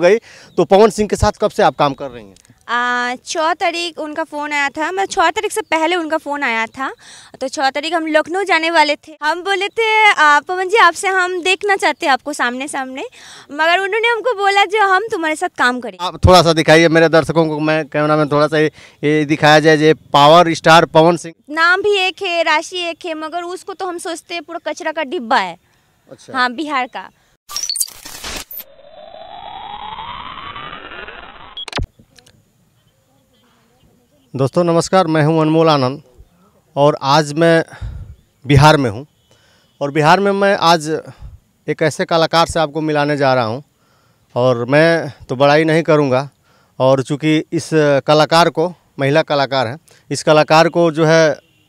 गई तो पवन सिंह के साथ कब से आप काम कर रही हैं छः तारीख उनका फ़ोन आया था मैं छः तारीख से पहले उनका फ़ोन आया था तो छः तारीख हम लखनऊ जाने वाले थे हम बोले थे पवन जी आपसे हम देखना चाहते हैं आपको सामने सामने मगर उन्होंने हमको बोला जो हम तुम्हारे साथ काम करें आप थोड़ा सा दिखाइए मेरे दर्शकों को मैं कैमरा में थोड़ा सा ये दिखाया जाए जे पावर स्टार पवन सिंह नाम भी एक है राशि एक है मगर उसको तो हम सोचते हैं पूरा कचरा का डिब्बा है अच्छा। हाँ बिहार का दोस्तों नमस्कार मैं हूं अनमोल आनंद और आज मैं बिहार में हूं और बिहार में मैं आज एक ऐसे कलाकार से आपको मिलाने जा रहा हूं और मैं तो बड़ाई नहीं करूंगा और चूँकि इस कलाकार को महिला कलाकार है इस कलाकार को जो है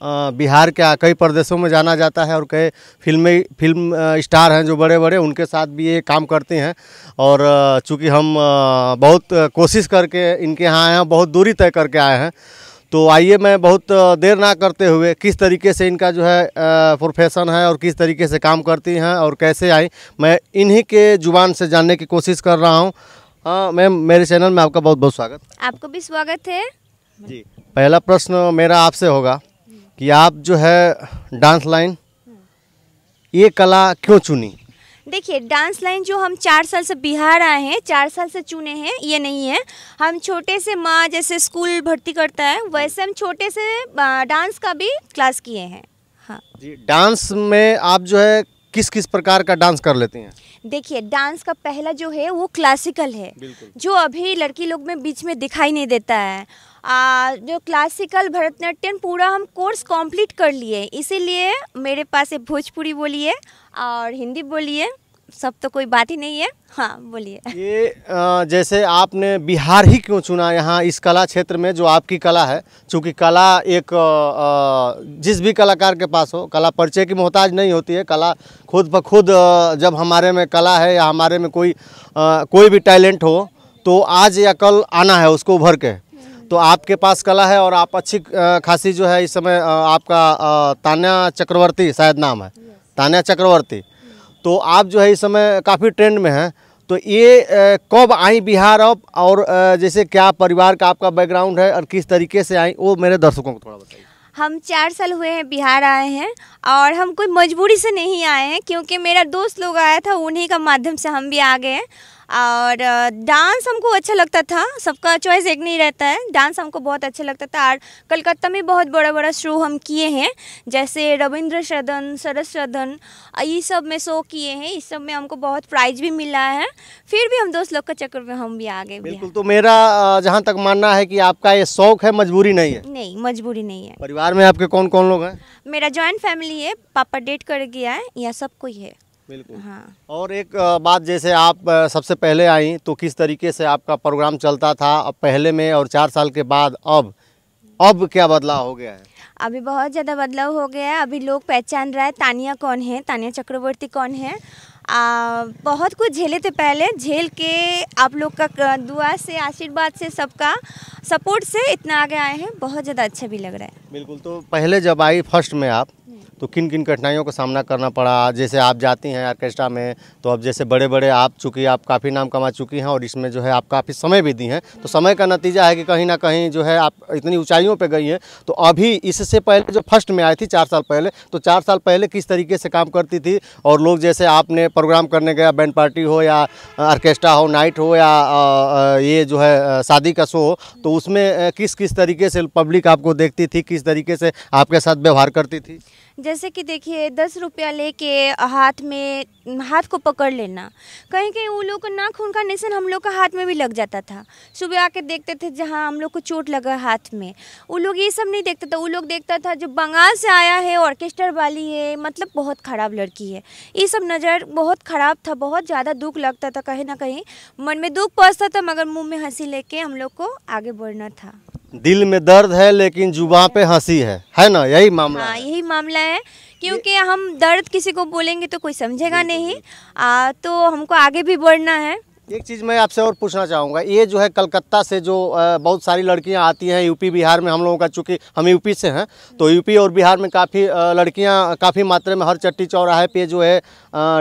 बिहार के कई प्रदेशों में जाना जाता है और कई फिल्में फिल्म स्टार हैं जो बड़े बड़े उनके साथ भी ये काम करते हैं और चूँकि हम बहुत कोशिश करके इनके यहाँ आए हैं बहुत दूरी तय करके आए हैं तो आइए मैं बहुत देर ना करते हुए किस तरीके से इनका जो है प्रोफेशन है और किस तरीके से काम करती हैं और कैसे आई मैं इन्हीं के ज़ुबान से जानने की कोशिश कर रहा हूँ हाँ मैम मेरे चैनल में आपका बहुत बहुत स्वागत आपको भी स्वागत है जी पहला प्रश्न मेरा आपसे होगा कि आप जो है डांस लाइन ये कला क्यों चुनी देखिए डांस लाइन जो हम चार साल से बिहार आए हैं चार साल से चुने हैं ये नहीं है हम छोटे से माँ जैसे स्कूल भर्ती करता है वैसे हम छोटे से डांस का भी क्लास किए हैं हाँ जी डांस में आप जो है किस किस प्रकार का डांस कर लेते हैं देखिए डांस का पहला जो है वो क्लासिकल है जो अभी लड़की लोग में बीच में दिखाई नहीं देता है आ, जो क्लासिकल भरतनाट्यम पूरा हम कोर्स कंप्लीट कर लिए इसीलिए मेरे पास ये भोजपुरी बोलिए और हिंदी बोलिए सब तो कोई बात ही नहीं है हाँ बोलिए ये आ, जैसे आपने बिहार ही क्यों चुना यहाँ इस कला क्षेत्र में जो आपकी कला है चूँकि कला एक आ, जिस भी कलाकार के पास हो कला परिचय की मोहताज नहीं होती है कला खुद ब खुद जब हमारे में कला है या हमारे में कोई आ, कोई भी टैलेंट हो तो आज या कल आना है उसको उभर के तो आपके पास कला है और आप अच्छी खासी जो है इस समय आपका तान्या चक्रवर्ती शायद नाम है तान्या चक्रवर्ती तो आप जो है इस समय काफ़ी ट्रेंड में हैं तो ये कब आई बिहार अब और जैसे क्या परिवार का आपका बैकग्राउंड है और किस तरीके से आई वो मेरे दर्शकों को थोड़ा बताइए हम चार साल हुए हैं बिहार आए हैं और हम कोई मजबूरी से नहीं आए हैं क्योंकि मेरा दोस्त लोग आया था उन्हीं का माध्यम से हम भी आ गए हैं और डांस हमको अच्छा लगता था सबका चॉइस एक नहीं रहता है डांस हमको बहुत अच्छा लगता था और कलकत्ता में बहुत बड़ा बड़ा शो हम किए हैं जैसे रविंद्र सदन सरस सदन ये सब में शो किए हैं इस सब में हमको बहुत प्राइज भी मिला है फिर भी हम दोस्त लोग के चक्कर में हम भी आ गए बिल्कुल तो मेरा जहाँ तक मानना है कि आपका ये शौक है मजबूरी नहीं है नहीं मजबूरी नहीं है परिवार में आपके कौन कौन लोग हैं मेरा ज्वाइंट फैमिली है पापा डेट कर गया है यह सब कोई है बिल्कुल हाँ और एक बात जैसे आप सबसे पहले आई तो किस तरीके से आपका प्रोग्राम चलता था अब पहले में और चार साल के बाद अब अब क्या बदलाव हो गया है अभी बहुत ज़्यादा बदलाव हो गया है अभी लोग पहचान रहा है तानिया कौन है तानिया चक्रवर्ती कौन है आ, बहुत कुछ झेले थे पहले झेल के आप लोग का दुआ से आशीर्वाद से सबका सपोर्ट से इतना आगे आए हैं बहुत ज़्यादा अच्छा भी लग रहा है बिल्कुल तो पहले जब आई फर्स्ट में आप तो किन किन कठिनाइयों का सामना करना पड़ा जैसे आप जाती हैं ऑर्केस्ट्रा में तो अब जैसे बड़े बड़े आप चूँकि आप काफ़ी नाम कमा चुकी हैं और इसमें जो है आप काफ़ी समय भी दी हैं तो समय का नतीजा है कि कहीं ना कहीं जो है आप इतनी ऊंचाइयों पर गई हैं तो अभी इससे पहले जो फर्स्ट में आई थी चार साल पहले तो चार साल पहले किस तरीके से काम करती थी और लोग जैसे आपने प्रोग्राम करने गया बैंड पार्टी हो या आर्केस्ट्रा हो नाइट हो या ये जो है शादी का शो हो तो उसमें किस किस तरीके से पब्लिक आपको देखती थी किस तरीके से आपके साथ व्यवहार करती थी जैसे कि देखिए दस रुपया लेके हाथ में हाथ को पकड़ लेना कहीं कहीं वो लोग का नाखून का निशान हम लोग का हाथ में भी लग जाता था सुबह आके देखते थे जहाँ हम लोग को चोट लगा हाथ में वो लोग ये सब नहीं देखते थे वो लोग देखता था जो बंगाल से आया है ऑर्केस्ट्रा वाली है मतलब बहुत ख़राब लड़की है ये सब नज़र बहुत ख़राब था बहुत ज़्यादा दुख लगता था कहीं ना कहीं मन में दुख पहुँचता था मगर मुँह में हंसी लेके हम लोग को आगे बढ़ना था दिल में दर्द है लेकिन जुबा पे हंसी है है ना यही मामला हाँ यही मामला है क्योंकि हम दर्द किसी को बोलेंगे तो कोई समझेगा नहीं आ, तो हमको आगे भी बढ़ना है एक चीज़ मैं आपसे और पूछना चाहूँगा ये जो है कलकत्ता से जो बहुत सारी लड़कियाँ आती हैं यूपी बिहार में हम लोगों का चूँकि हम यूपी से हैं तो यूपी और बिहार में काफ़ी लड़कियाँ काफ़ी मात्रा में हर चट्टी चौराहे पे जो है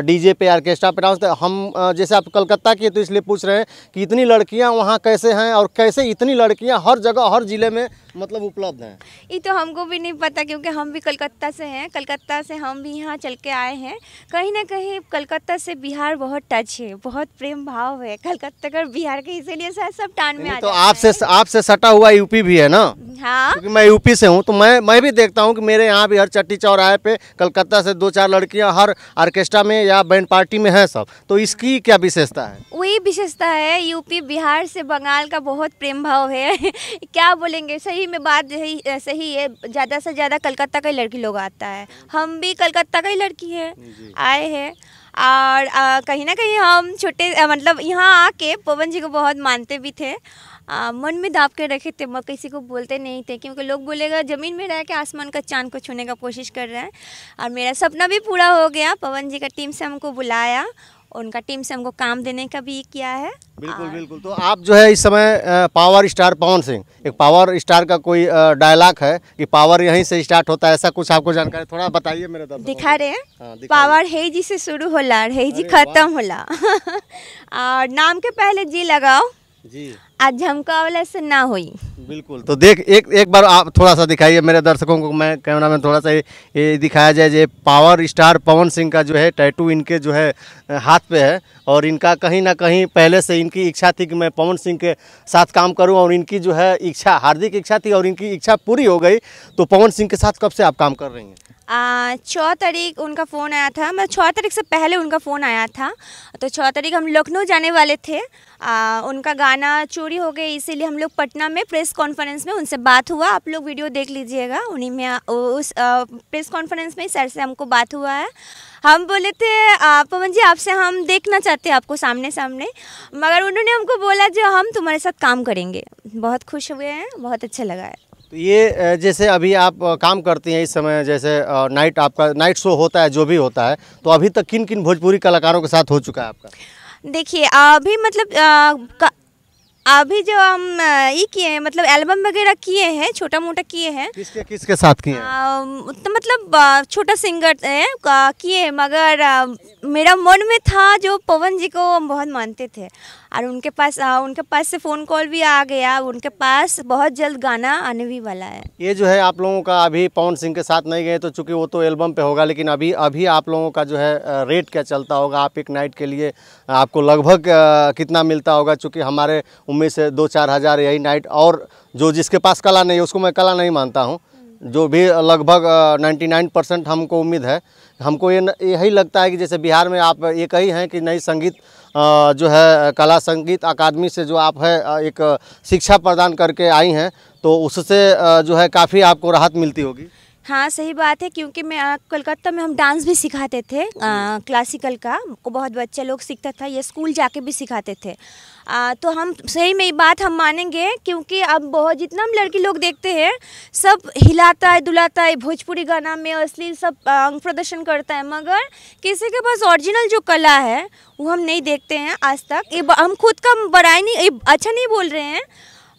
डीजे पे ऑर्केस्ट्रा पे डांस हम जैसे आप कलकत्ता की तो इसलिए पूछ रहे हैं कि इतनी लड़कियाँ वहाँ कैसे हैं और कैसे इतनी लड़कियाँ हर जगह हर ज़िले में मतलब उपलब्ध हैं ये तो हमको भी नहीं पता क्योंकि हम भी कलकत्ता से हैं कलकत्ता से हम भी यहाँ चल के आए हैं कहीं ना कहीं कलकत्ता से बिहार बहुत टच है बहुत प्रेम भाव हुए कलकत्ता कर बिहार के इसीलिए सब टान में तो आपसे आपसे सटा हुआ यूपी भी है ना हाँ क्योंकि मैं यूपी से हूँ तो मैं मैं भी देखता हूँ कि मेरे यहाँ भी हर चट्टी चौराहे पे कलकत्ता से दो चार लड़कियाँ हर ऑर्केस्ट्रा में या बैंड पार्टी में हैं सब तो इसकी क्या विशेषता है वही विशेषता है यूपी बिहार से बंगाल का बहुत प्रेम भाव है क्या बोलेंगे सही में बात सही है ज़्यादा से ज़्यादा कलकत्ता का लड़की लोग आता है हम भी कलकत्ता का ही लड़की है आए हैं और कहीं ना कहीं हम छोटे मतलब यहाँ आके पवन जी को बहुत मानते भी थे आ, मन में दाप के रखे थे मैं किसी को बोलते नहीं थे क्योंकि लोग बोलेगा ज़मीन में रह के आसमान का चांद को छूने का कोशिश कर रहे हैं और मेरा सपना भी पूरा हो गया पवन जी का टीम से हमको बुलाया उनका टीम से हमको काम देने का भी किया है बिल्कुल बिल्कुल तो आप जो है इस समय पावर स्टार पवन सिंह एक पावर स्टार का कोई डायलॉग है कि पावर यहीं से स्टार्ट होता है ऐसा कुछ आपको जानकारी थोड़ा बताइए मेरे दर्शकों दिखा रहे हैं हाँ, पावर है जी से शुरू होला है जी खत्म होला और नाम के पहले जी लगाओ जी आज हमको अवले से ना हुई बिल्कुल तो देख एक एक बार आप थोड़ा सा दिखाइए मेरे दर्शकों को मैं कैमरा में थोड़ा सा ये दिखाया जाए ये पावर स्टार पवन सिंह का जो है टैटू इनके जो है हाथ पे है और इनका कहीं ना कहीं पहले से इनकी इच्छा थी कि मैं पवन सिंह के साथ काम करूं और इनकी जो है इच्छा हार्दिक इच्छा थी और इनकी इच्छा पूरी हो गई तो पवन सिंह के साथ कब से आप काम कर रही हैं छः तारीख उनका फ़ोन आया था मैं छः तारीख से पहले उनका फ़ोन आया था तो छः तारीख हम लखनऊ जाने वाले थे आ, उनका गाना चोरी हो गई इसीलिए हम लोग पटना में प्रेस कॉन्फ्रेंस में उनसे बात हुआ आप लोग वीडियो देख लीजिएगा उन्हीं में उस आ, प्रेस कॉन्फ्रेंस में सर से हमको बात हुआ है हम बोले थे पवन जी आपसे हम देखना चाहते हैं आपको सामने सामने मगर उन्होंने हमको बोला जो हम तुम्हारे साथ काम करेंगे बहुत खुश हुए हैं बहुत अच्छा लगा है तो ये जैसे अभी आप काम करती हैं इस समय जैसे नाइट आपका नाइट शो होता है जो भी होता है तो अभी तक किन किन भोजपुरी कलाकारों के साथ हो चुका है आपका देखिए अभी मतलब आ, अभी जो हम ये किए हैं मतलब एल्बम वगैरह किए हैं छोटा मोटा किए हैं किसके किसके साथ किए हैं तो मतलब छोटा सिंगर किए मगर मेरा मन में था जो पवन जी को हम बहुत मानते थे और उनके पास आ, उनके पास से फ़ोन कॉल भी आ गया उनके पास बहुत जल्द गाना आने भी वाला है ये जो है आप लोगों का अभी पवन सिंह के साथ नहीं गए तो चूँकि वो तो एल्बम पे होगा लेकिन अभी अभी आप लोगों का जो है रेट क्या चलता होगा आप एक नाइट के लिए आपको लगभग कितना मिलता होगा चूँकि हमारे उम्मीद से दो चार हज़ार यही नाइट और जो जिसके पास कला नहीं है उसको मैं कला नहीं मानता हूँ जो भी लगभग नाइन परसेंट हमको उम्मीद है हमको ये यही लगता है कि जैसे बिहार में आप ये कही हैं कि नई संगीत जो है कला संगीत अकादमी से जो आप है एक शिक्षा प्रदान करके आई हैं तो उससे जो है काफ़ी आपको राहत मिलती होगी हाँ सही बात है क्योंकि मैं कलकत्ता में हम डांस भी सिखाते थे आ, क्लासिकल का को बहुत बच्चे लोग सीखता था ये स्कूल जाके भी सिखाते थे आ, तो हम सही में बात हम मानेंगे क्योंकि अब बहुत जितना हम लड़की लोग देखते हैं सब हिलाता है दुलाता है भोजपुरी गाना में असली सब अंग प्रदर्शन करता है मगर किसी के पास ओरिजिनल जो कला है वो हम नहीं देखते हैं आज तक ये हम खुद का बड़ाई नहीं अच्छा नहीं बोल रहे हैं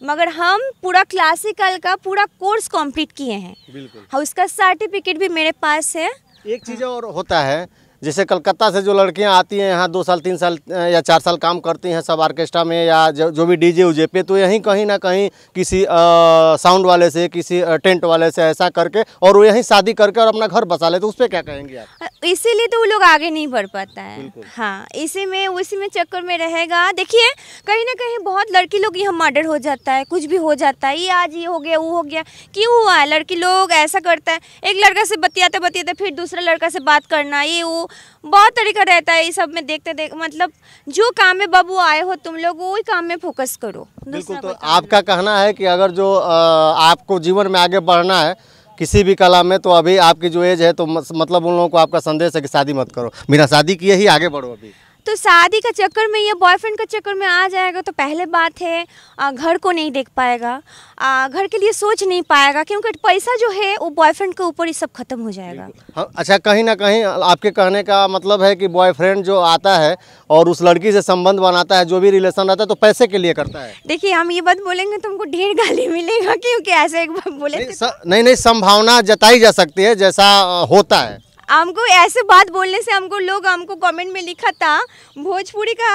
मगर हम पूरा क्लासिकल का पूरा कोर्स कंप्लीट किए हैं बिल्कुल हाँ उसका सर्टिफिकेट भी मेरे पास है एक चीज़ और होता है जैसे कलकत्ता से जो लड़कियां आती हैं यहाँ दो साल तीन साल या चार साल काम करती हैं सब आर्केस्ट्रा में या जो, जो भी डीजे उजे पे तो यहीं कहीं ना कहीं किसी साउंड वाले से किसी टेंट वाले से ऐसा करके और वो यहीं शादी करके और अपना घर बसा लेते तो उस पर क्या कहेंगे आप इसीलिए तो वो लोग आगे नहीं बढ़ पाता है हाँ इसी में उसी में चक्कर में रहेगा देखिए कहीं ना कहीं बहुत लड़की लोग यहाँ मर्डर हो जाता है कुछ भी हो जाता है ये आज ये हो गया वो हो गया क्यों हुआ है लड़की लोग ऐसा करता है एक लड़का से बतियाते बतियाते फिर दूसरा लड़का से बात करना ये वो बहुत तरीका रहता है ये सब में देखते देख मतलब जो काम में बाबू आए हो तुम लोग वही काम में फोकस करो बिल्कुल तो आपका कहना है कि अगर जो आपको जीवन में आगे बढ़ना है किसी भी कला में तो अभी आपकी जो एज है तो मतलब उन लोगों को आपका संदेश है कि शादी मत करो बिना शादी किए ही आगे बढ़ो अभी तो शादी का चक्कर में या बॉयफ्रेंड का चक्कर में आ जाएगा तो पहले बात है घर को नहीं देख पाएगा घर के लिए सोच नहीं पाएगा क्योंकि पैसा जो है वो बॉयफ्रेंड के ऊपर ही सब खत्म हो जाएगा हाँ, अच्छा कहीं ना कहीं आपके कहने का मतलब है कि बॉयफ्रेंड जो आता है और उस लड़की से संबंध बनाता है जो भी रिलेशन रहता है तो पैसे के लिए करता है देखिए हम ये बात बोलेंगे तो हमको ढेर गाली मिलेगा क्योंकि ऐसा एक बात बोले नहीं नहीं संभावना जताई जा सकती है जैसा होता है हमको ऐसे बात बोलने से हमको लोग हमको कमेंट में लिखा था भोजपुरी का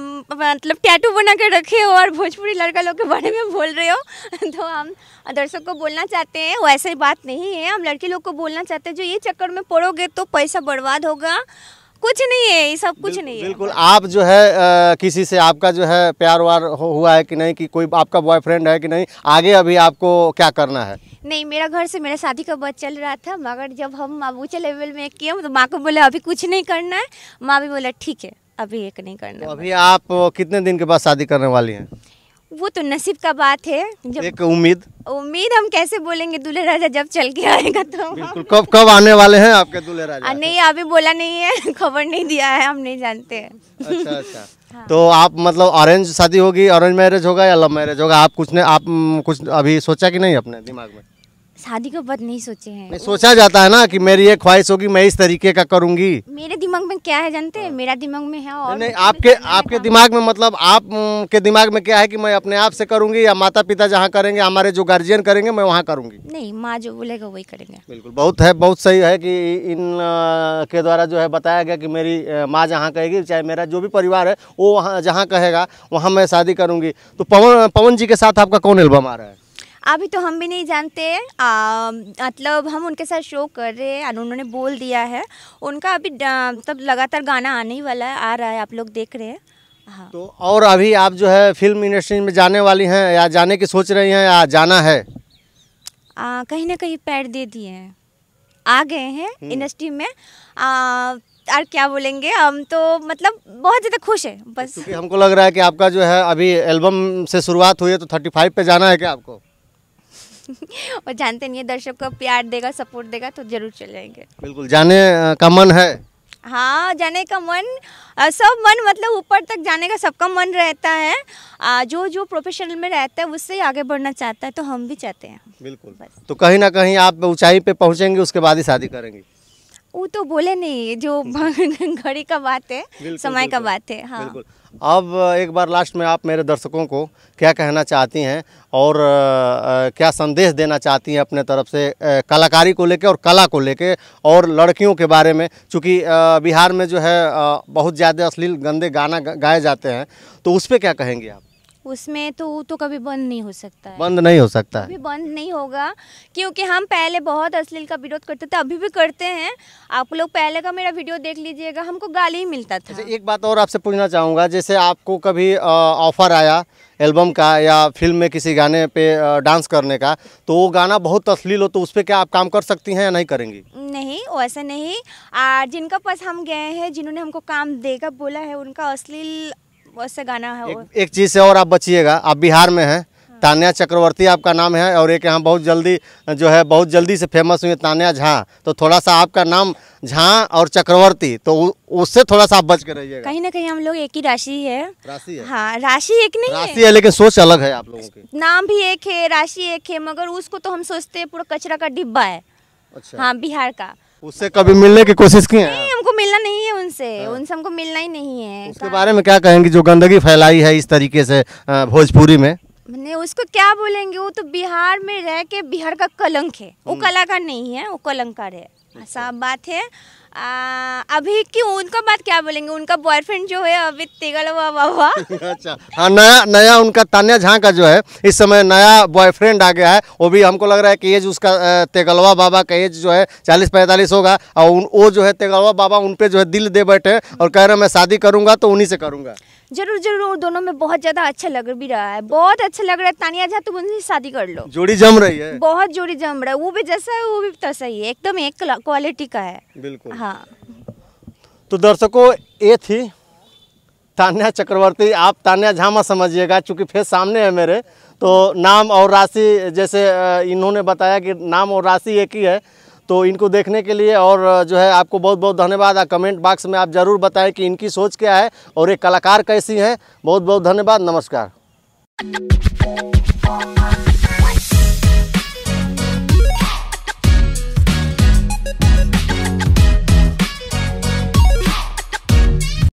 मतलब टैटू बना कर रखे हो और भोजपुरी लड़का लोग के बारे में बोल रहे हो तो हम दर्शक को बोलना चाहते हैं वो ऐसे बात नहीं है हम लड़के लोग को बोलना चाहते हैं जो ये चक्कर में पड़ोगे तो पैसा बर्बाद होगा कुछ नहीं है ये सब कुछ नहीं है बिल्कुल आप जो है आ, किसी से आपका जो है प्यार वार हो, हुआ है कि नहीं कि कोई आपका बॉयफ्रेंड है कि नहीं आगे अभी आपको क्या करना है नहीं मेरा घर से मेरा शादी का बात चल रहा था मगर जब हम अबूचा लेवल में किए तो माँ को बोले अभी कुछ नहीं करना है माँ भी बोले ठीक है अभी एक नहीं करना तो अभी आप कितने दिन के बाद शादी करने वाली हैं वो तो नसीब का बात है जब एक उम्मीद उम्मीद हम कैसे बोलेंगे दूल्हे राजा जब चल के आएगा तो बिल्कुल कब कब आने वाले हैं आपके दूल्हे राजा आ, नहीं अभी बोला नहीं है खबर नहीं दिया है हम नहीं जानते अच्छा अच्छा हाँ। तो आप मतलब अरेंज शादी होगी अरेंज मैरिज होगा या लव मैरिज होगा आप कुछ ने आप कुछ अभी सोचा कि नहीं अपने दिमाग में शादी के बाद नहीं सोचे हैं नहीं सोचा जाता है ना कि मेरी ये ख्वाहिश होगी मैं इस तरीके का करूंगी मेरे दिमाग में क्या है जानते हैं हाँ। मेरा दिमाग में है और नहीं आपके आपके दिमाग में मतलब आप के दिमाग में क्या है कि मैं अपने आप से करूंगी या माता पिता जहाँ करेंगे हमारे जो गार्जियन करेंगे मैं वहाँ करूंगी नहीं माँ जो बोलेगा वही करेंगे बिल्कुल बहुत है बहुत सही है की इन के द्वारा जो है बताया गया की मेरी माँ जहाँ कहेगी चाहे मेरा जो भी परिवार है वो वहाँ जहाँ कहेगा वहाँ मैं शादी करूंगी तो पवन पवन जी के साथ आपका कौन एल्बम आ रहा है अभी तो हम भी नहीं जानते मतलब हम उनके साथ शो कर रहे हैं उन्होंने बोल दिया है उनका अभी तब मतलब लगातार गाना आने ही वाला है आ रहा है आप लोग देख रहे हैं हाँ। तो और अभी आप जो है फिल्म इंडस्ट्री में जाने वाली हैं या जाने की सोच रही हैं या जाना है आ, कहीं ना कहीं पैर दे दिए हैं आ गए हैं इंडस्ट्री हम्म। में आ, और क्या बोलेंगे हम तो मतलब बहुत ज़्यादा खुश है बस क्योंकि हमको लग रहा है कि आपका जो है अभी एल्बम से शुरुआत हुई है तो थर्टी फाइव पर जाना है क्या आपको और जानते नहीं है दर्शक को प्यार देगा सपोर्ट देगा तो ज़रूर चलेंगे बिल्कुल जाने का मन है हाँ जाने का मन सब मन मतलब ऊपर तक जाने का सबका मन रहता है जो जो प्रोफेशनल में रहता है उससे आगे बढ़ना चाहता है तो हम भी चाहते हैं बिल्कुल तो कहीं ना कहीं आप ऊंचाई पे पहुंचेंगे उसके बाद ही शादी करेंगे वो तो बोले नहीं जो घड़ी का बात है समय का बात है हाँ अब एक बार लास्ट में आप मेरे दर्शकों को क्या कहना चाहती हैं और आ, क्या संदेश देना चाहती हैं अपने तरफ से आ, कलाकारी को लेके और कला को लेके और लड़कियों के बारे में चूँकि बिहार में जो है आ, बहुत ज़्यादा अश्लील गंदे गाना गाए जाते हैं तो उस पर क्या कहेंगे आप उसमें तो तो कभी बंद नहीं हो सकता है बंद नहीं हो सकता अभी बंद नहीं होगा क्योंकि हम पहले बहुत अश्लील का विरोध करते थे अभी भी करते हैं आप लोग पहले का मेरा वीडियो देख लीजिएगा हमको गाली ही मिलता था अच्छा, एक बात और आपसे पूछना चाहूँगा जैसे आपको कभी ऑफर आया एल्बम का या फिल्म में किसी गाने पे डांस करने का तो वो गाना बहुत अश्लील हो तो उस पर क्या आप काम कर सकती हैं या नहीं करेंगी नहीं वैसा नहीं और जिनका पास हम गए हैं जिन्होंने हमको काम देगा बोला है उनका अश्लील बहुत सा गाना है एक, एक चीज़ से और आप बचिएगा आप बिहार में हैं हाँ। तान्या चक्रवर्ती आपका नाम है और एक यहाँ बहुत जल्दी जो है बहुत जल्दी से फेमस हुई तान्या झा तो थोड़ा सा आपका नाम झा और चक्रवर्ती तो उससे थोड़ा सा आप बच कर रहिएगा कहीं ना कहीं हम लोग एक ही राशि है राशि हाँ राशि एक नहीं राशि है।, है लेकिन सोच अलग है आप लोगों की नाम भी एक है राशि एक है मगर उसको तो हम सोचते हैं पूरा कचरा का डिब्बा है अच्छा हाँ बिहार का उससे कभी मिलने की कोशिश की है हमको मिलना नहीं से हाँ। उन सबको मिलना ही नहीं है उसके बारे में क्या कहेंगे जो गंदगी फैलाई है इस तरीके से भोजपुरी में मैंने उसको क्या बोलेंगे वो तो बिहार में रह के बिहार का कलंक है वो हम्म। कलाकार नहीं है वो कलंकार है ऐसा अच्छा। बात है आ, अभी क्यों उनका बात क्या बोलेंगे उनका बॉयफ्रेंड जो है अभी तेगल वाह अच्छा हाँ नया नया उनका तान्या झा का जो है इस समय नया बॉयफ्रेंड आ गया है वो भी हमको लग रहा है कि एज उसका तेगलवा बाबा का एज जो है चालीस पैंतालीस होगा और वो जो है तेगलवा बाबा उन जो है दिल दे बैठे और कह रहे मैं शादी करूंगा तो उन्हीं से करूंगा जरूर जरूर और दोनों में बहुत ज्यादा अच्छा लग भी रहा है बहुत अच्छा लग रहा है तानिया झा तुम उनसे शादी कर लो जोड़ी जम रही है बहुत जोड़ी जम रहा है वो भी जैसा है वो भी तैसा ही है एकदम एक क्वालिटी का है बिल्कुल हाँ तो दर्शकों ये थी तान्या चक्रवर्ती आप तान्या झामा समझिएगा चूँकि फिर सामने है मेरे तो नाम और राशि जैसे इन्होंने बताया कि नाम और राशि एक ही है तो इनको देखने के लिए और जो है आपको बहुत बहुत धन्यवाद कमेंट बॉक्स में आप ज़रूर बताएं कि इनकी सोच क्या है और ये कलाकार कैसी हैं बहुत बहुत धन्यवाद नमस्कार